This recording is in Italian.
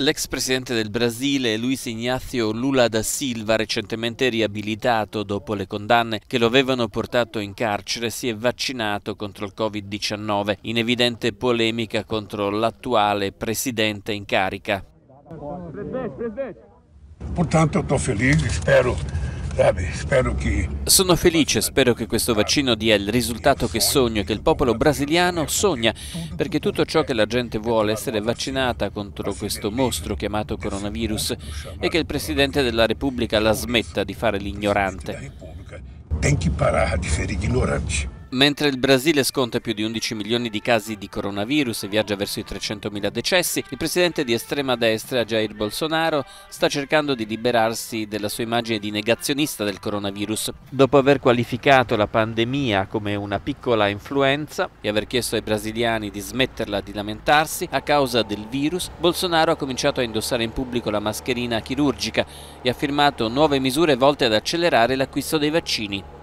L'ex presidente del Brasile Luiz Ignacio Lula da Silva, recentemente riabilitato dopo le condanne che lo avevano portato in carcere, si è vaccinato contro il Covid-19, in evidente polemica contro l'attuale presidente in carica. Portanto, sono felice, spero sono felice, spero che questo vaccino dia il risultato che sogno e che il popolo brasiliano sogna, perché tutto ciò che la gente vuole è essere vaccinata contro questo mostro chiamato coronavirus e che il Presidente della Repubblica la smetta di fare l'ignorante. Tem que parar de fare ignorante. Mentre il Brasile sconta più di 11 milioni di casi di coronavirus e viaggia verso i 300 mila decessi, il presidente di estrema destra Jair Bolsonaro sta cercando di liberarsi della sua immagine di negazionista del coronavirus. Dopo aver qualificato la pandemia come una piccola influenza e aver chiesto ai brasiliani di smetterla di lamentarsi a causa del virus, Bolsonaro ha cominciato a indossare in pubblico la mascherina chirurgica e ha firmato nuove misure volte ad accelerare l'acquisto dei vaccini.